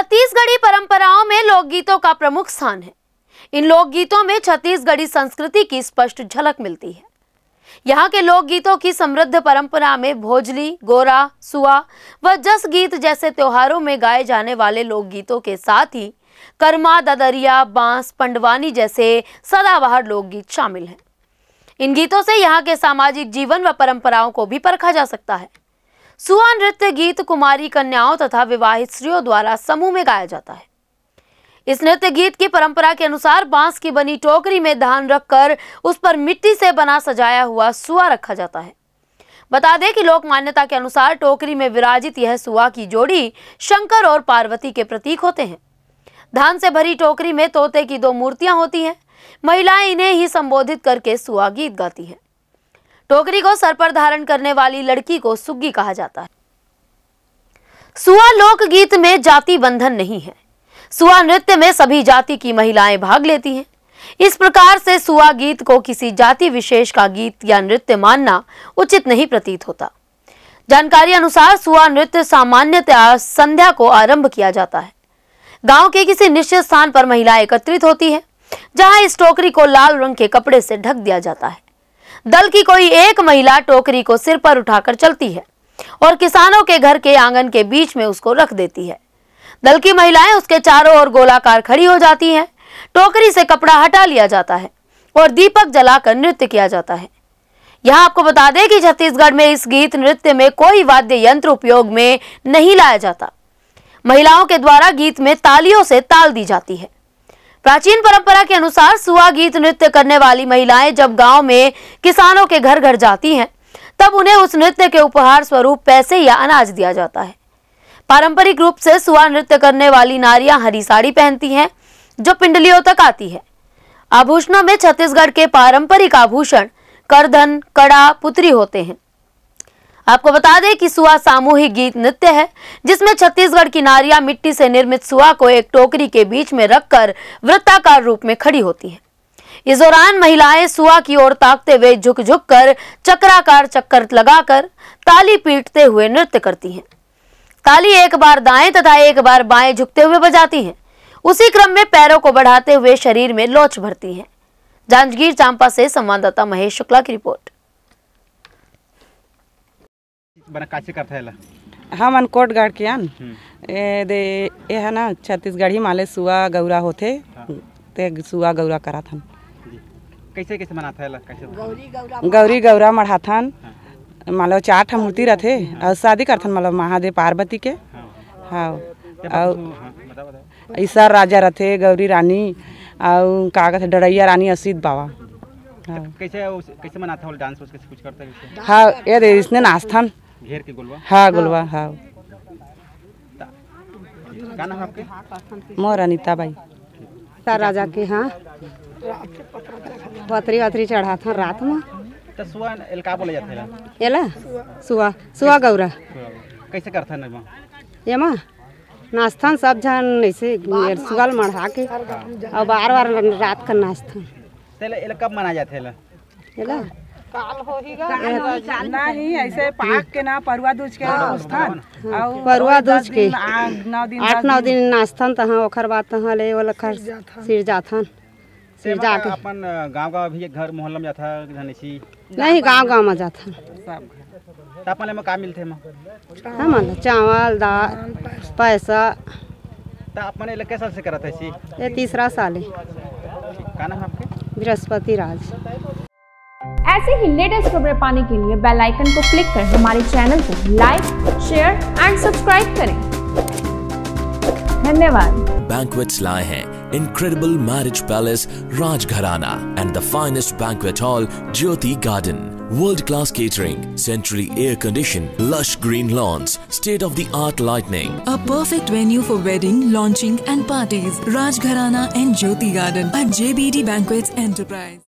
छत्तीसगढ़ी परंपराओं में लोकगीतों का प्रमुख स्थान है इन लोकगीतों में छत्तीसगढ़ी संस्कृति की स्पष्ट झलक मिलती है यहाँ के लोकगीतों की समृद्ध परंपरा में भोजली गोरा सुआ व जस गीत जैसे त्योहारों में गाए जाने वाले लोकगीतों के साथ ही कर्मा ददरिया बांस पंडवानी जैसे सदाबहार लोकगीत शामिल हैं इन गीतों से यहाँ के सामाजिक जीवन व परंपराओं को भी परखा जा सकता है सुहा नृत्य गीत कुमारी कन्याओं तथा विवाहित स्त्रियों द्वारा समूह में गाया जाता है इस नृत्य गीत की परंपरा के अनुसार बांस की बनी टोकरी में धान रखकर उस पर मिट्टी से बना सजाया हुआ सुआ रखा जाता है बता दें कि लोक मान्यता के अनुसार टोकरी में विराजित यह सुआ की जोड़ी शंकर और पार्वती के प्रतीक होते हैं धान से भरी टोकरी में तोते की दो मूर्तियां होती हैं महिलाएं इन्हें ही संबोधित करके सुआ गीत गाती हैं टोकरी को सर पर धारण करने वाली लड़की को सुग्गी कहा जाता है सुआ गीत में जाति बंधन नहीं है सुआ नृत्य में सभी जाति की महिलाएं भाग लेती हैं इस प्रकार से सुआ गीत को किसी जाति विशेष का गीत या नृत्य मानना उचित नहीं प्रतीत होता जानकारी अनुसार सुआ नृत्य सामान्यतः संध्या को आरंभ किया जाता है गांव के किसी निश्चित स्थान पर महिलाएं एकत्रित होती है जहां इस टोकरी को लाल रंग के कपड़े से ढक दिया जाता है दल की कोई एक महिला टोकरी को सिर पर उठाकर चलती है और किसानों के घर के आंगन के बीच में उसको रख देती है दल की महिलाएं उसके चारों ओर गोलाकार खड़ी हो जाती हैं टोकरी से कपड़ा हटा लिया जाता है और दीपक जलाकर नृत्य किया जाता है यहां आपको बता दें कि छत्तीसगढ़ में इस गीत नृत्य में कोई वाद्य यंत्र उपयोग में नहीं लाया जाता महिलाओं के द्वारा गीत में तालियों से ताल दी जाती है प्राचीन परंपरा के अनुसार सुहा गीत नृत्य करने वाली महिलाएं जब गांव में किसानों के घर घर जाती हैं तब उन्हें उस नृत्य के उपहार स्वरूप पैसे या अनाज दिया जाता है पारंपरिक रूप से सुहा नृत्य करने वाली नारियां हरी साड़ी पहनती हैं जो पिंडलियों तक आती है आभूषणों में छत्तीसगढ़ के पारंपरिक आभूषण करधन कड़ा पुत्री होते हैं आपको बता दें कि सुहा सामूहिक गीत नृत्य है जिसमें छत्तीसगढ़ की नारियां मिट्टी से निर्मित सुहा को एक टोकरी के बीच में रखकर वृत्ताकार रूप में खड़ी होती है इस दौरान महिलाएं सुहा की ओर ताकते हुए झुक झुक कर चक्राकार चक्कर लगाकर ताली पीटते हुए नृत्य करती हैं ताली एक बार दाएं तथा एक बार बाएं झुकते हुए बजाती हैं उसी क्रम में पैरों को बढ़ाते हुए शरीर में लोच भरती हैं जांजगीर चांपा से संवाददाता महेश शुक्ला की रिपोर्ट बना काचे करता हमन हाँ, कोटगढ़ के आन हम्म। ए दे है ना छत्तीसगढ़ी माले सुआ गौरा होते हाँ। ते सुआ गौरा करा थन कैसे कैसे मनाथा है कैसे गौरी गौरा मढ़ा थन हाँ। मान लो चार ठा मूर्ति रहते और शादी कर थन मतलब महादेव पार्वती के हाँ और ईसर राजा रहते गौरी रानी और का कहते डरैया रानी असीद बाबा कैसे कैसे मनाता डांस कुछ करते हाँ ये इसने नाचथन घेर के गुलवा हां गुलवा हां हाँ। का नाम आपके मोर अनिता बाई राजा के हां पथरी वथरी चढ़ा था रात में तो एलका बोले जाते एला सुआ सुआ गौरा कैसे करता है नमा एमा नाश्ता सब जान ऐसे सुगल मढ़ा के हाँ। और बार बार रात का नाश्ता कब मना मनाया जाता एला काल ना ही ऐसे पाक के ना परुआ दूज के हाँ, हाँ। परुआ दूज के आठ नौ दिन बाद ले सिर जाथन सिर जाके अपन गांव भी घर मोहल्ला में जाता नहीं गांव गांव में जाता अपन में का म हम चावल दाल पैसा अपन ले कैसा से करत है ये तीसरा साल है का नाम आपके बृहस्पति राज ऐसे ही लेटेस्ट खबरें पाने के लिए बेल आइकन को क्लिक कर हमारे चैनल को लाइक शेयर एंड सब्सक्राइब करें धन्यवाद Banquets लाए हैं incredible marriage palace Rajgharana and the finest banquet hall Jyoti Garden. World-class catering, centrally air-conditioned, lush green lawns, state-of-the-art lighting. A perfect venue for wedding, launching and parties. Rajgharana and Jyoti Garden at JBD Banquets Enterprise.